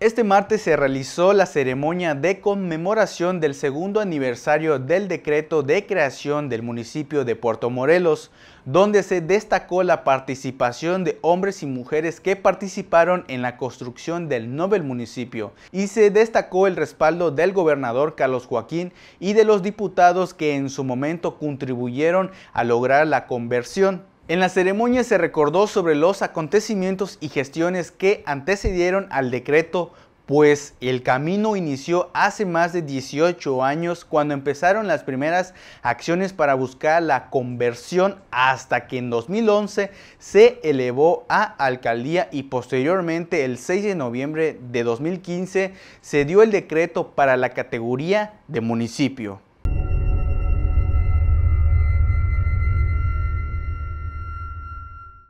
Este martes se realizó la ceremonia de conmemoración del segundo aniversario del decreto de creación del municipio de Puerto Morelos, donde se destacó la participación de hombres y mujeres que participaron en la construcción del Nobel municipio y se destacó el respaldo del gobernador Carlos Joaquín y de los diputados que en su momento contribuyeron a lograr la conversión. En la ceremonia se recordó sobre los acontecimientos y gestiones que antecedieron al decreto, pues el camino inició hace más de 18 años cuando empezaron las primeras acciones para buscar la conversión hasta que en 2011 se elevó a alcaldía y posteriormente el 6 de noviembre de 2015 se dio el decreto para la categoría de municipio.